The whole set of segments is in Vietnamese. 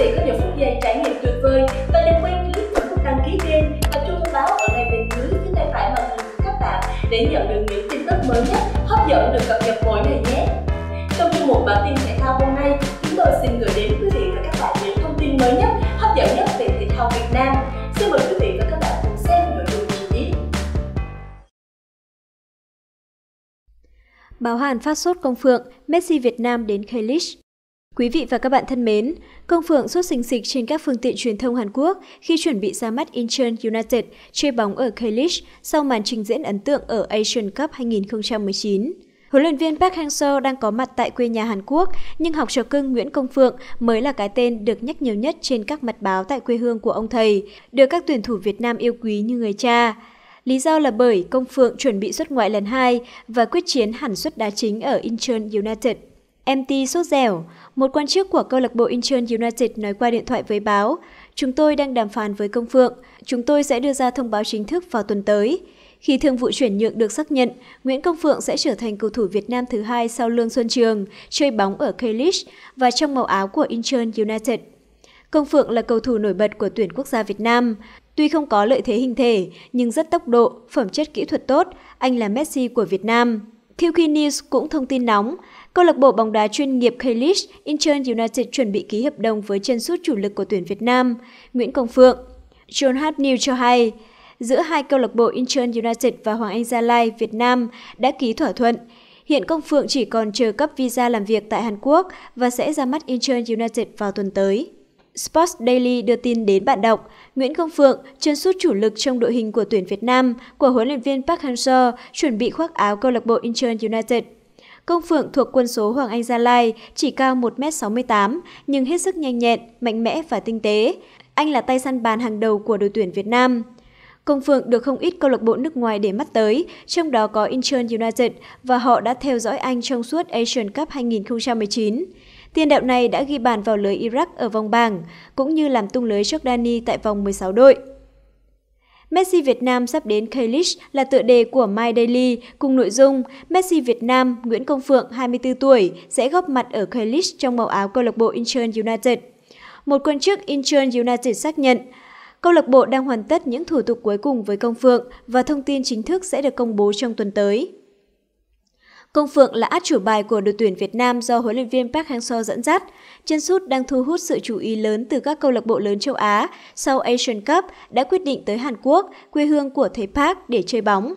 sẽ có được phút giây trải nghiệm tuyệt vời và đừng quên click nút đăng ký kênh và chuông thông báo ở ngay bên dưới phía tay phải màn hình của các bạn để nhận được những tin tức mới nhất hấp dẫn được cập nhật mỗi ngày nhé trong chương mục bản tin thể thao hôm nay chúng tôi xin gửi đến quý vị và các bạn những thông tin mới nhất hấp dẫn nhất về thể thao Việt Nam xin mời quý vị và các bạn cùng xem nội dung chi tiết Báo Hàn phát sốt công phượng, Messi Việt Nam đến Kalish. Quý vị và các bạn thân mến, Công Phượng xuất sình sịch trên các phương tiện truyền thông Hàn Quốc khi chuẩn bị ra mắt Incheon United chơi bóng ở Kalish sau màn trình diễn ấn tượng ở Asian Cup 2019. Huấn luyện viên Park Hang-seo đang có mặt tại quê nhà Hàn Quốc, nhưng học trò cưng Nguyễn Công Phượng mới là cái tên được nhắc nhiều nhất trên các mặt báo tại quê hương của ông thầy, được các tuyển thủ Việt Nam yêu quý như người cha. Lý do là bởi Công Phượng chuẩn bị xuất ngoại lần hai và quyết chiến hẳn suất đá chính ở Incheon United. MT sốt dẻo, một quan chức của câu lạc bộ Incheon United nói qua điện thoại với báo, chúng tôi đang đàm phán với công phượng, chúng tôi sẽ đưa ra thông báo chính thức vào tuần tới. Khi thương vụ chuyển nhượng được xác nhận, Nguyễn Công Phượng sẽ trở thành cầu thủ Việt Nam thứ hai sau Lương Xuân Trường, chơi bóng ở k và trong màu áo của Incheon United. Công Phượng là cầu thủ nổi bật của tuyển quốc gia Việt Nam. Tuy không có lợi thế hình thể, nhưng rất tốc độ, phẩm chất kỹ thuật tốt, anh là Messi của Việt Nam. Kilkee News cũng thông tin nóng, câu lạc bộ bóng đá chuyên nghiệp K League Incheon United chuẩn bị ký hợp đồng với chân sút chủ lực của tuyển Việt Nam, Nguyễn Công Phượng. John Hart News cho hay, giữa hai câu lạc bộ Incheon United và Hoàng Anh Gia Lai Việt Nam đã ký thỏa thuận. Hiện Công Phượng chỉ còn chờ cấp visa làm việc tại Hàn Quốc và sẽ ra mắt Incheon United vào tuần tới. Sports Daily đưa tin đến bạn đọc, Nguyễn Công Phượng, chân sút chủ lực trong đội hình của tuyển Việt Nam của huấn luyện viên Park Hang-seo chuẩn bị khoác áo câu lạc bộ Incheon United. Công Phượng thuộc quân số Hoàng Anh Gia Lai, chỉ cao 1m68 nhưng hết sức nhanh nhẹn, mạnh mẽ và tinh tế. Anh là tay săn bàn hàng đầu của đội tuyển Việt Nam. Công Phượng được không ít câu lạc bộ nước ngoài để mắt tới, trong đó có Incheon United và họ đã theo dõi anh trong suốt Asian Cup 2019. Tiền đạo này đã ghi bàn vào lưới Iraq ở vòng bảng, cũng như làm tung lưới Jordani tại vòng 16 đội. Messi Việt Nam sắp đến Kalish là tựa đề của My Daily cùng nội dung Messi Việt Nam, Nguyễn Công Phượng 24 tuổi sẽ góp mặt ở Kalish trong màu áo câu lạc bộ Incheon United. Một quan chức Incheon United xác nhận câu lạc bộ đang hoàn tất những thủ tục cuối cùng với Công Phượng và thông tin chính thức sẽ được công bố trong tuần tới. Công Phượng là át chủ bài của đội tuyển Việt Nam do huấn luyện viên Park Hang-seo dẫn dắt. Chân sút đang thu hút sự chú ý lớn từ các câu lạc bộ lớn châu Á sau Asian Cup đã quyết định tới Hàn Quốc, quê hương của thầy Park để chơi bóng.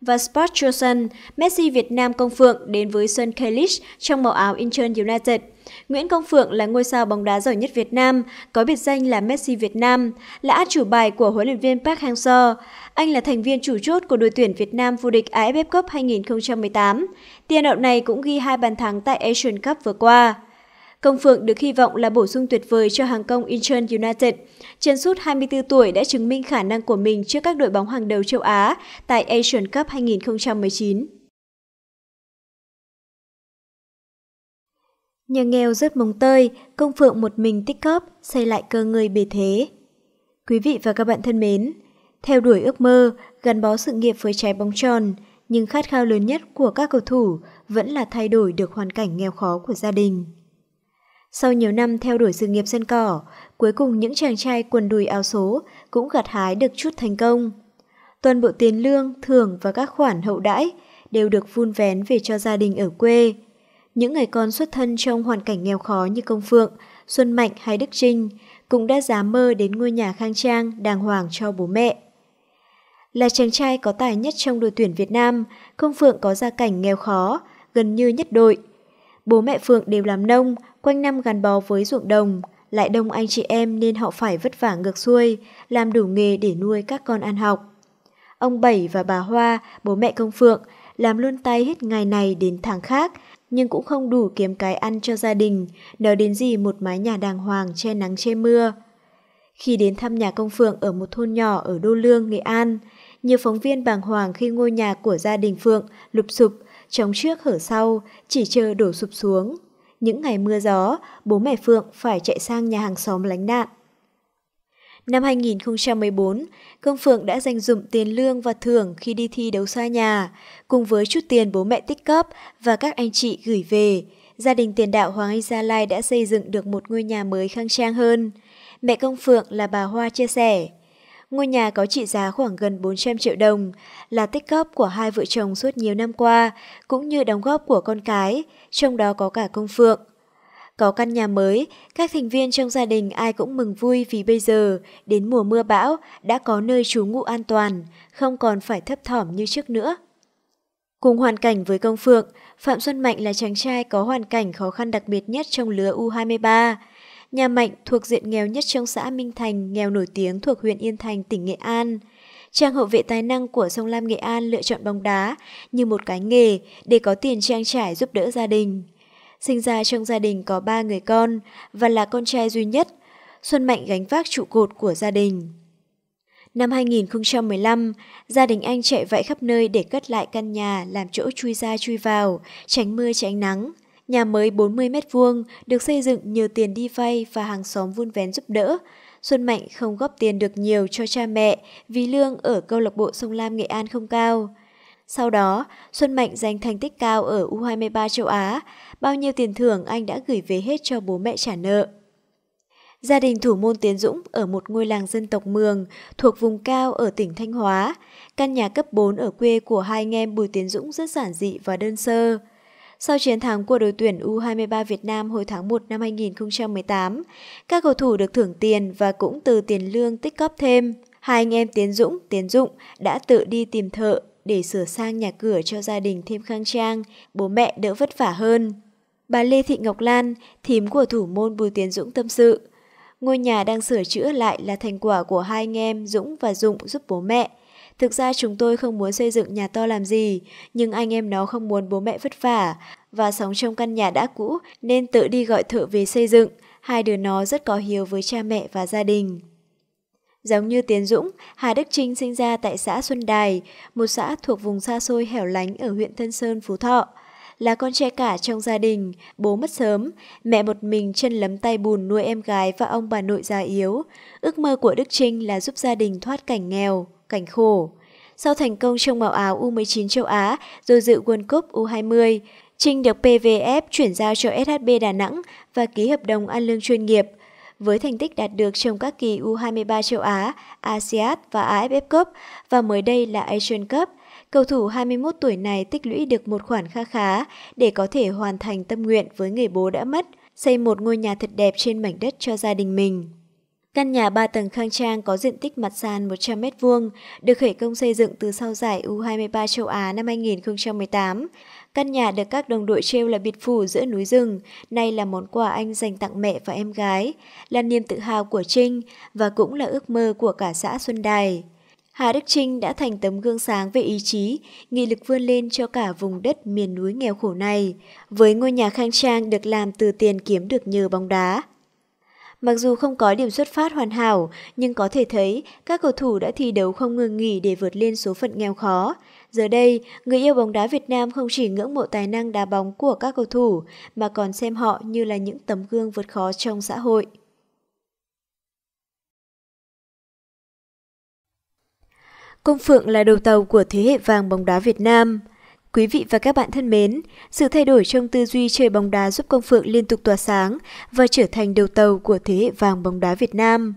Và Sport Johnson, Messi Việt Nam Công Phượng đến với Sun Kalish trong màu áo Incheon United – Nguyễn Công Phượng là ngôi sao bóng đá giỏi nhất Việt Nam, có biệt danh là Messi Việt Nam, là át chủ bài của huấn luyện viên Park Hang-seo. Anh là thành viên chủ chốt của đội tuyển Việt Nam vô địch AFF Cup 2018. Tiền đạo này cũng ghi hai bàn thắng tại Asian Cup vừa qua. Công Phượng được hy vọng là bổ sung tuyệt vời cho hàng công Incheon United. Chân sút 24 tuổi đã chứng minh khả năng của mình trước các đội bóng hàng đầu châu Á tại Asian Cup 2019. Nhà nghèo rớt mồng tơi, công phượng một mình tích cóp, xây lại cơ người bề thế. Quý vị và các bạn thân mến, theo đuổi ước mơ, gắn bó sự nghiệp với trái bóng tròn, nhưng khát khao lớn nhất của các cầu thủ vẫn là thay đổi được hoàn cảnh nghèo khó của gia đình. Sau nhiều năm theo đuổi sự nghiệp sân cỏ, cuối cùng những chàng trai quần đùi áo số cũng gặt hái được chút thành công. Toàn bộ tiền lương, thưởng và các khoản hậu đãi đều được vun vén về cho gia đình ở quê – những người con xuất thân trong hoàn cảnh nghèo khó như Công Phượng, Xuân Mạnh hay Đức Trinh cũng đã dám mơ đến ngôi nhà khang trang, đàng hoàng cho bố mẹ. Là chàng trai có tài nhất trong đội tuyển Việt Nam, Công Phượng có gia cảnh nghèo khó, gần như nhất đội. Bố mẹ Phượng đều làm nông, quanh năm gắn bó với ruộng đồng, lại đông anh chị em nên họ phải vất vả ngược xuôi, làm đủ nghề để nuôi các con ăn học. Ông Bảy và bà Hoa, bố mẹ Công Phượng, làm luôn tay hết ngày này đến tháng khác nhưng cũng không đủ kiếm cái ăn cho gia đình, nói đến gì một mái nhà đàng hoàng che nắng che mưa. Khi đến thăm nhà công Phượng ở một thôn nhỏ ở Đô Lương, Nghệ An, nhiều phóng viên bàng hoàng khi ngôi nhà của gia đình Phượng lụp sụp, trống trước hở sau, chỉ chờ đổ sụp xuống. Những ngày mưa gió, bố mẹ Phượng phải chạy sang nhà hàng xóm lánh nạn. Năm 2014, Công Phượng đã dành dụm tiền lương và thưởng khi đi thi đấu xa nhà, cùng với chút tiền bố mẹ tích góp và các anh chị gửi về. Gia đình tiền đạo Hoàng Anh Gia Lai đã xây dựng được một ngôi nhà mới khang trang hơn. Mẹ Công Phượng là bà Hoa chia sẻ. Ngôi nhà có trị giá khoảng gần 400 triệu đồng, là tích góp của hai vợ chồng suốt nhiều năm qua, cũng như đóng góp của con cái, trong đó có cả công phượng. Có căn nhà mới, các thành viên trong gia đình ai cũng mừng vui vì bây giờ, đến mùa mưa bão, đã có nơi trú ngụ an toàn, không còn phải thấp thỏm như trước nữa. Cùng hoàn cảnh với Công Phượng, Phạm Xuân Mạnh là chàng trai có hoàn cảnh khó khăn đặc biệt nhất trong lứa U23. Nhà Mạnh thuộc diện nghèo nhất trong xã Minh Thành, nghèo nổi tiếng thuộc huyện Yên Thành, tỉnh Nghệ An. Trang hậu vệ tài năng của Sông Lam Nghệ An lựa chọn bóng đá như một cái nghề để có tiền trang trải giúp đỡ gia đình. Sinh ra trong gia đình có ba người con và là con trai duy nhất, Xuân Mạnh gánh vác trụ cột của gia đình. Năm 2015, gia đình anh chạy vạy khắp nơi để cất lại căn nhà làm chỗ chui ra chui vào, tránh mưa tránh nắng. Nhà mới 40 mét vuông được xây dựng nhờ tiền đi vay và hàng xóm vun vén giúp đỡ. Xuân Mạnh không góp tiền được nhiều cho cha mẹ vì lương ở câu lạc bộ Sông Lam Nghệ An không cao. Sau đó, Xuân Mạnh giành thành tích cao ở U23 châu Á bao nhiêu tiền thưởng anh đã gửi về hết cho bố mẹ trả nợ. Gia đình thủ môn Tiến Dũng ở một ngôi làng dân tộc Mường thuộc vùng cao ở tỉnh Thanh Hóa. Căn nhà cấp 4 ở quê của hai anh em Bùi Tiến Dũng rất giản dị và đơn sơ. Sau chiến thắng của đội tuyển U23 Việt Nam hồi tháng 1 năm 2018, các cầu thủ được thưởng tiền và cũng từ tiền lương tích góp thêm. Hai anh em Tiến Dũng, Tiến Dụng đã tự đi tìm thợ để sửa sang nhà cửa cho gia đình thêm khang trang, bố mẹ đỡ vất vả hơn. Bà Lê Thị Ngọc Lan, thím của thủ môn Bùi Tiến Dũng tâm sự. Ngôi nhà đang sửa chữa lại là thành quả của hai anh em Dũng và Dụng giúp bố mẹ. Thực ra chúng tôi không muốn xây dựng nhà to làm gì, nhưng anh em nó không muốn bố mẹ vất vả và sống trong căn nhà đã cũ nên tự đi gọi thợ về xây dựng. Hai đứa nó rất có hiếu với cha mẹ và gia đình. Giống như Tiến Dũng, Hà Đức Trinh sinh ra tại xã Xuân Đài, một xã thuộc vùng xa xôi hẻo lánh ở huyện Thân Sơn, Phú Thọ là con trai cả trong gia đình, bố mất sớm, mẹ một mình chân lấm tay bùn nuôi em gái và ông bà nội già yếu. Ước mơ của Đức Trinh là giúp gia đình thoát cảnh nghèo, cảnh khổ. Sau thành công trong màu áo U19 châu Á rồi dự World Cup U20, Trinh được PVF chuyển giao cho SHB Đà Nẵng và ký hợp đồng ăn lương chuyên nghiệp. Với thành tích đạt được trong các kỳ U23 châu Á, ASEAN và AFF Cup và mới đây là Asian Cup – Cầu thủ 21 tuổi này tích lũy được một khoản kha khá để có thể hoàn thành tâm nguyện với người bố đã mất, xây một ngôi nhà thật đẹp trên mảnh đất cho gia đình mình. Căn nhà 3 tầng khang trang có diện tích mặt sàn 100 m vuông được khởi công xây dựng từ sau giải U23 châu Á năm 2018. Căn nhà được các đồng đội trêu là biệt phủ giữa núi rừng, nay là món quà anh dành tặng mẹ và em gái, là niềm tự hào của Trinh và cũng là ước mơ của cả xã Xuân Đài. Hà Đức Trinh đã thành tấm gương sáng về ý chí, nghị lực vươn lên cho cả vùng đất miền núi nghèo khổ này, với ngôi nhà khang trang được làm từ tiền kiếm được nhờ bóng đá. Mặc dù không có điểm xuất phát hoàn hảo, nhưng có thể thấy các cầu thủ đã thi đấu không ngừng nghỉ để vượt lên số phận nghèo khó. Giờ đây, người yêu bóng đá Việt Nam không chỉ ngưỡng mộ tài năng đá bóng của các cầu thủ, mà còn xem họ như là những tấm gương vượt khó trong xã hội. Công Phượng là đầu tàu của thế hệ vàng bóng đá Việt Nam. Quý vị và các bạn thân mến, sự thay đổi trong tư duy chơi bóng đá giúp Công Phượng liên tục tỏa sáng và trở thành đầu tàu của thế hệ vàng bóng đá Việt Nam.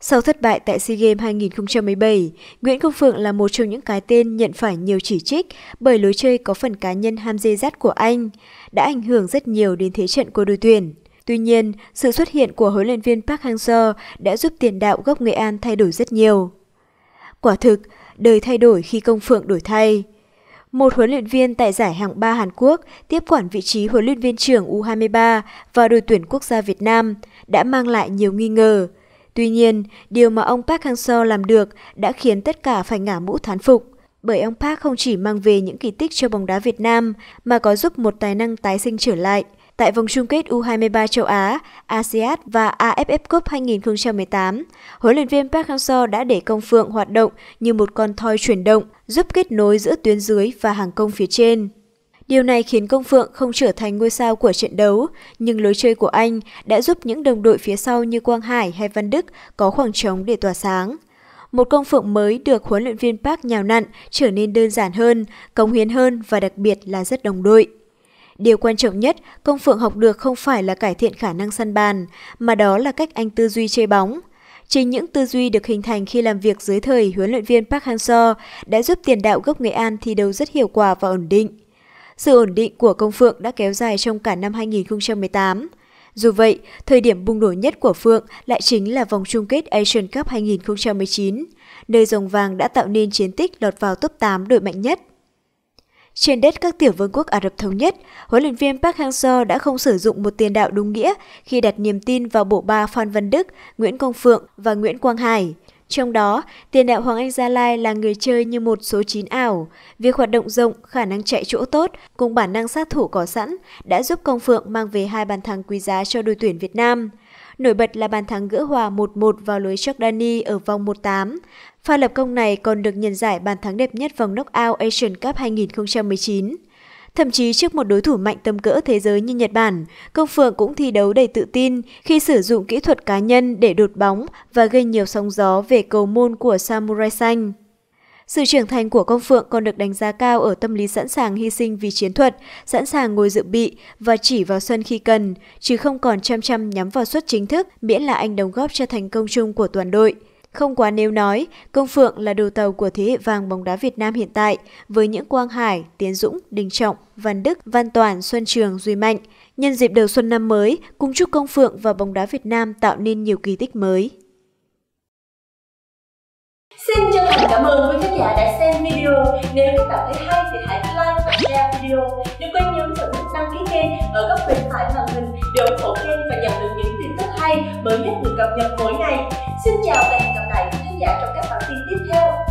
Sau thất bại tại SEA Games 2017, Nguyễn Công Phượng là một trong những cái tên nhận phải nhiều chỉ trích bởi lối chơi có phần cá nhân ham dê dắt của anh, đã ảnh hưởng rất nhiều đến thế trận của đội tuyển. Tuy nhiên, sự xuất hiện của huấn luyện viên Park Hang-seo đã giúp tiền đạo gốc Nghệ An thay đổi rất nhiều. Quả thực, đời thay đổi khi công phượng đổi thay. Một huấn luyện viên tại giải hạng 3 Hàn Quốc tiếp quản vị trí huấn luyện viên trưởng U23 và đội tuyển quốc gia Việt Nam đã mang lại nhiều nghi ngờ. Tuy nhiên, điều mà ông Park Hang-seo làm được đã khiến tất cả phải ngả mũ thán phục. Bởi ông Park không chỉ mang về những kỳ tích cho bóng đá Việt Nam mà có giúp một tài năng tái sinh trở lại – tại vòng chung kết U23 châu Á, ASEAN và AFF Cup 2018. Huấn luyện viên Park Hang-seo đã để công phượng hoạt động như một con thoi chuyển động, giúp kết nối giữa tuyến dưới và hàng công phía trên. Điều này khiến Công Phượng không trở thành ngôi sao của trận đấu, nhưng lối chơi của anh đã giúp những đồng đội phía sau như Quang Hải hay Văn Đức có khoảng trống để tỏa sáng. Một Công Phượng mới được huấn luyện viên Park nhào nặn trở nên đơn giản hơn, cống hiến hơn và đặc biệt là rất đồng đội. Điều quan trọng nhất, Công Phượng học được không phải là cải thiện khả năng săn bàn, mà đó là cách anh tư duy chơi bóng. Chính những tư duy được hình thành khi làm việc dưới thời huấn luyện viên Park Hang-seo đã giúp tiền đạo gốc Nghệ An thi đấu rất hiệu quả và ổn định. Sự ổn định của Công Phượng đã kéo dài trong cả năm 2018. Dù vậy, thời điểm bùng nổ nhất của Phượng lại chính là vòng chung kết Asian Cup 2019, nơi dòng vàng đã tạo nên chiến tích lọt vào top 8 đội mạnh nhất. Trên đất các tiểu vương quốc Ả Rập Thống Nhất, huấn luyện viên Park Hang-seo đã không sử dụng một tiền đạo đúng nghĩa khi đặt niềm tin vào bộ ba Phan Văn Đức, Nguyễn Công Phượng và Nguyễn Quang Hải. Trong đó, tiền đạo Hoàng Anh Gia Lai là người chơi như một số 9 ảo. Việc hoạt động rộng, khả năng chạy chỗ tốt cùng bản năng sát thủ có sẵn đã giúp Công Phượng mang về hai bàn thắng quý giá cho đội tuyển Việt Nam. Nổi bật là bàn thắng gỡ hòa 1-1 vào lưới Jordani ở vòng 18. Pha lập công này còn được nhận giải bàn thắng đẹp nhất vòng knockout Asian Cup 2019. Thậm chí trước một đối thủ mạnh tầm cỡ thế giới như Nhật Bản, Công Phượng cũng thi đấu đầy tự tin khi sử dụng kỹ thuật cá nhân để đột bóng và gây nhiều sóng gió về cầu môn của Samurai Xanh. Sự trưởng thành của Công Phượng còn được đánh giá cao ở tâm lý sẵn sàng hy sinh vì chiến thuật, sẵn sàng ngồi dự bị và chỉ vào xuân khi cần, chứ không còn chăm chăm nhắm vào suất chính thức miễn là anh đóng góp cho thành công chung của toàn đội. Không quá nêu nói, Công Phượng là đồ tàu của thế hệ vàng bóng đá Việt Nam hiện tại với những Quang Hải, Tiến Dũng, Đình Trọng, Văn Đức, Văn Toàn, Xuân Trường, Duy Mạnh. Nhân dịp đầu xuân năm mới, cùng chúc Công Phượng và bóng đá Việt Nam tạo nên nhiều kỳ tích mới. Xin chân thành cảm ơn quý khán giả đã xem video. Nếu các bạn thấy hay thì hãy like và share video. Đừng quên nhấn vào nút đăng ký kênh ở góc bên phải màn hình để ủng hộ kênh và nhận được những tin tức hay mới nhất được cập nhật mỗi ngày. Xin chào và hẹn gặp lại quý khán giả trong các bản tin tiếp theo.